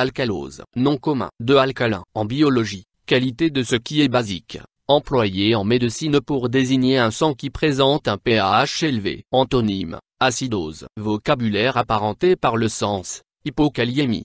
Alcalose, nom commun de alcalin en biologie, qualité de ce qui est basique, employé en médecine pour désigner un sang qui présente un pH élevé. Antonyme, acidose, vocabulaire apparenté par le sens, hypokaliémie,